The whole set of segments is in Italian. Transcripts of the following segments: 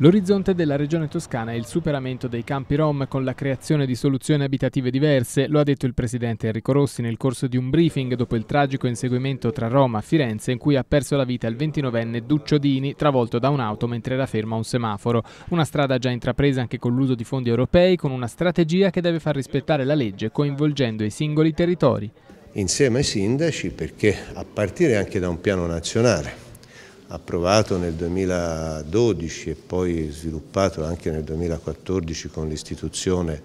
L'orizzonte della regione toscana è il superamento dei campi rom con la creazione di soluzioni abitative diverse, lo ha detto il presidente Enrico Rossi nel corso di un briefing dopo il tragico inseguimento tra Roma e Firenze in cui ha perso la vita il 29enne Duccio Dini travolto da un'auto mentre era fermo a un semaforo. Una strada già intrapresa anche con l'uso di fondi europei con una strategia che deve far rispettare la legge coinvolgendo i singoli territori. Insieme ai sindaci perché a partire anche da un piano nazionale approvato nel 2012 e poi sviluppato anche nel 2014 con l'istituzione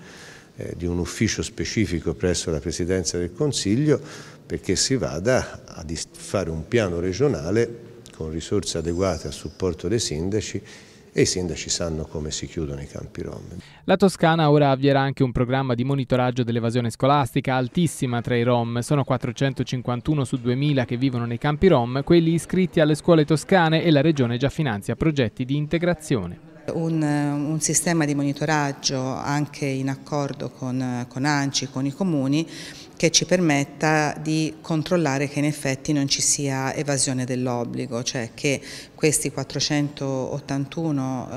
eh, di un ufficio specifico presso la Presidenza del Consiglio perché si vada a fare un piano regionale con risorse adeguate a supporto dei sindaci e i sindaci sanno come si chiudono i campi rom. La Toscana ora avvierà anche un programma di monitoraggio dell'evasione scolastica altissima tra i rom. Sono 451 su 2000 che vivono nei campi rom, quelli iscritti alle scuole toscane e la regione già finanzia progetti di integrazione. Un, un, sistema di monitoraggio anche in accordo con, con ANCI, con i comuni, che ci permetta di controllare che in effetti non ci sia evasione dell'obbligo, cioè che questi 481 eh,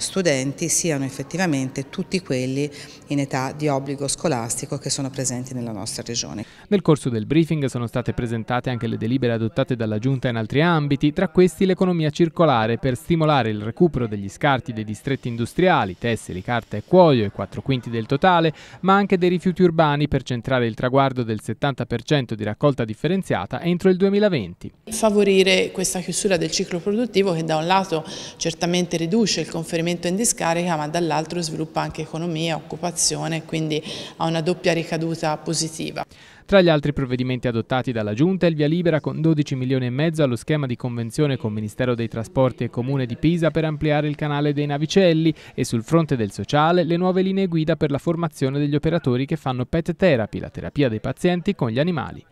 studenti siano effettivamente tutti quelli in età di obbligo scolastico che sono presenti nella nostra regione. Nel corso del briefing sono state presentate anche le delibere adottate dalla Giunta in altri ambiti, tra questi l'economia circolare per stimolare il recupero degli scarti dei distretti industriali, tessili, carta e cuoio e 4 quinti del totale, ma anche dei rifiuti urbani per centrare il traguardo del 70% di raccolta differenziata entro il 2020. Favorire questa chiusura del ciclo produttivo che da un lato certamente riduce il conferimento l'intervento in discarica ma dall'altro sviluppa anche economia, occupazione, quindi ha una doppia ricaduta positiva. Tra gli altri provvedimenti adottati dalla Giunta il via libera con 12 milioni e mezzo allo schema di convenzione con Ministero dei Trasporti e Comune di Pisa per ampliare il canale dei Navicelli e sul fronte del sociale le nuove linee guida per la formazione degli operatori che fanno pet therapy, la terapia dei pazienti con gli animali.